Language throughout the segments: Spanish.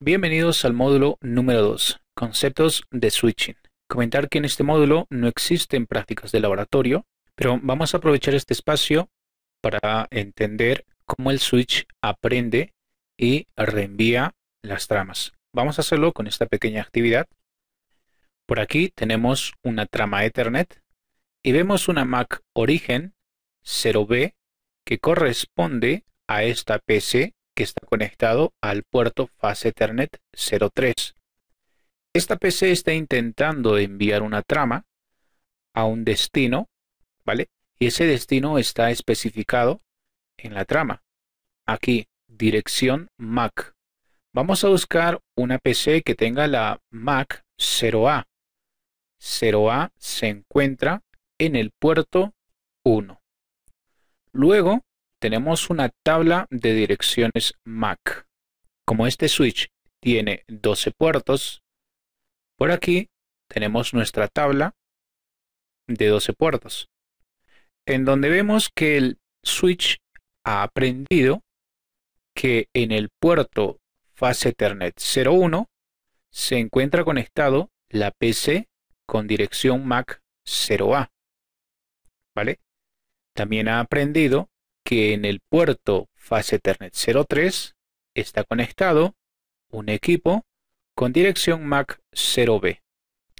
Bienvenidos al módulo número 2, conceptos de switching. Comentar que en este módulo no existen prácticas de laboratorio, pero vamos a aprovechar este espacio para entender cómo el switch aprende y reenvía las tramas. Vamos a hacerlo con esta pequeña actividad. Por aquí tenemos una trama Ethernet y vemos una Mac origen 0B que corresponde a esta PC que está conectado al puerto fase Ethernet 03. Esta PC está intentando enviar una trama a un destino, ¿vale? Y ese destino está especificado en la trama. Aquí, dirección MAC. Vamos a buscar una PC que tenga la MAC 0A. 0A se encuentra en el puerto 1. Luego tenemos una tabla de direcciones MAC. Como este switch tiene 12 puertos, por aquí tenemos nuestra tabla de 12 puertos, en donde vemos que el switch ha aprendido que en el puerto fase Ethernet 01 se encuentra conectado la PC con dirección MAC 0A. ¿vale? También ha aprendido que en el puerto Fase Ethernet 03 está conectado un equipo con dirección MAC 0B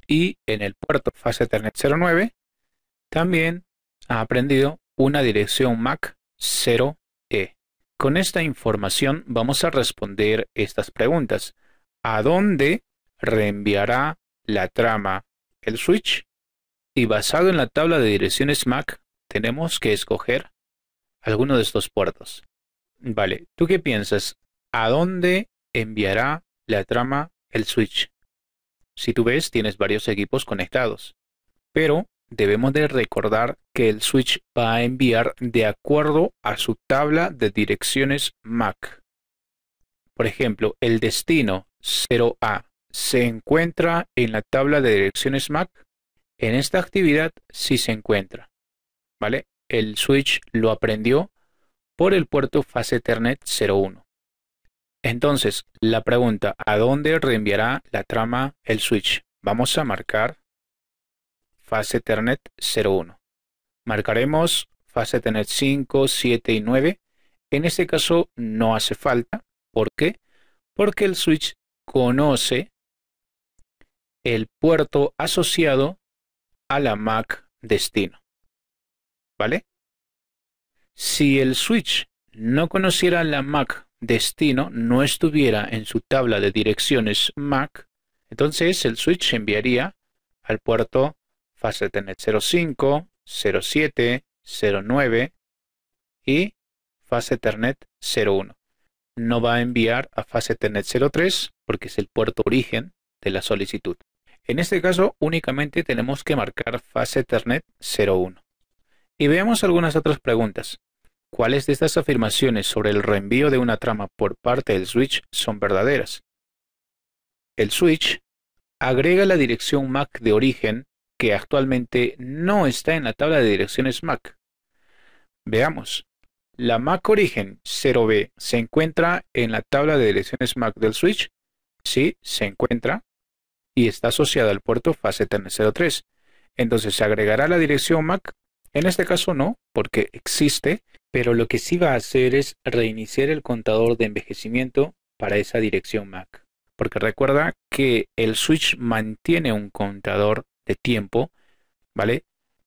y en el puerto Fase Ethernet 09 también ha aprendido una dirección MAC 0E. Con esta información vamos a responder estas preguntas. ¿A dónde reenviará la trama el switch? y basado en la tabla de direcciones MAC, tenemos que escoger alguno de estos puertos. Vale, ¿tú qué piensas? ¿A dónde enviará la trama el switch? Si tú ves, tienes varios equipos conectados. Pero debemos de recordar que el switch va a enviar de acuerdo a su tabla de direcciones MAC. Por ejemplo, el destino 0A se encuentra en la tabla de direcciones MAC en esta actividad sí se encuentra. ¿Vale? El switch lo aprendió por el puerto fase Ethernet 01. Entonces, la pregunta, ¿a dónde reenviará la trama el switch? Vamos a marcar fase Ethernet 01. Marcaremos fase Ethernet 5, 7 y 9. En este caso no hace falta. ¿Por qué? Porque el switch conoce el puerto asociado a la Mac destino. ¿Vale? Si el switch no conociera la Mac destino, no estuviera en su tabla de direcciones MAC, entonces el switch enviaría al puerto fase Ethernet 05, 07, 09 y fase Ethernet 01. No va a enviar a fase Ethernet 03 porque es el puerto origen de la solicitud. En este caso únicamente tenemos que marcar fase Ethernet 01. Y veamos algunas otras preguntas. ¿Cuáles de estas afirmaciones sobre el reenvío de una trama por parte del switch son verdaderas? El switch agrega la dirección MAC de origen que actualmente no está en la tabla de direcciones MAC. Veamos. La MAC origen 0B se encuentra en la tabla de direcciones MAC del switch. Sí, se encuentra y está asociada al puerto Ethernet 03 Entonces se agregará la dirección MAC. En este caso no, porque existe, pero lo que sí va a hacer es reiniciar el contador de envejecimiento para esa dirección MAC. Porque recuerda que el switch mantiene un contador de tiempo, ¿vale?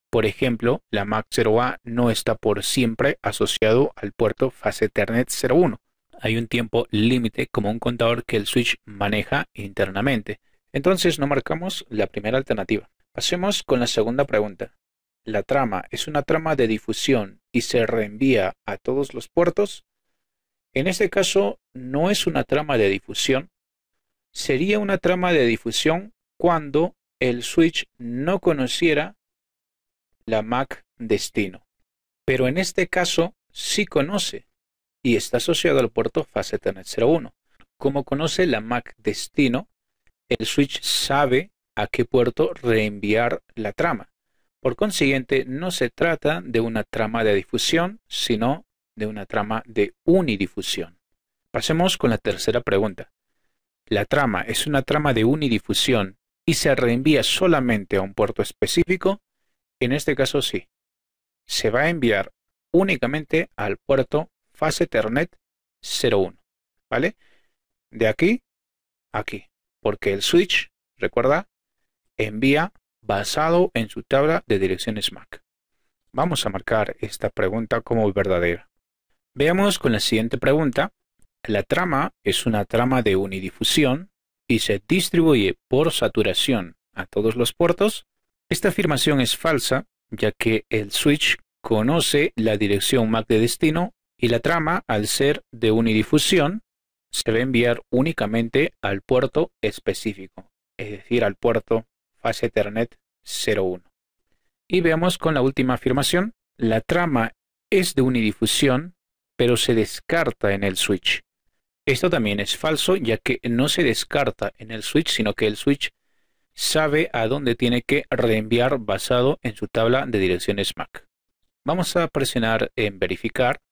Por ejemplo, la MAC 0A no está por siempre asociado al puerto fase Ethernet 01. Hay un tiempo límite como un contador que el switch maneja internamente. Entonces no marcamos la primera alternativa. Pasemos con la segunda pregunta. ¿La trama es una trama de difusión y se reenvía a todos los puertos? En este caso, no es una trama de difusión. Sería una trama de difusión cuando el switch no conociera la MAC destino. Pero en este caso sí conoce y está asociado al puerto fase 01. Como conoce la MAC destino, el switch sabe a qué puerto reenviar la trama. Por consiguiente, no se trata de una trama de difusión, sino de una trama de unidifusión. Pasemos con la tercera pregunta. La trama es una trama de unidifusión y se reenvía solamente a un puerto específico. En este caso sí. Se va a enviar únicamente al puerto fase Ethernet 01. ¿Vale? De aquí, a aquí porque el switch, recuerda, envía basado en su tabla de direcciones MAC. Vamos a marcar esta pregunta como verdadera. Veamos con la siguiente pregunta. La trama es una trama de unidifusión y se distribuye por saturación a todos los puertos. Esta afirmación es falsa, ya que el switch conoce la dirección MAC de destino y la trama, al ser de unidifusión, se va a enviar únicamente al puerto específico, es decir, al puerto fase Ethernet 01. Y veamos con la última afirmación, la trama es de unidifusión, pero se descarta en el switch. Esto también es falso, ya que no se descarta en el switch, sino que el switch sabe a dónde tiene que reenviar basado en su tabla de direcciones MAC. Vamos a presionar en verificar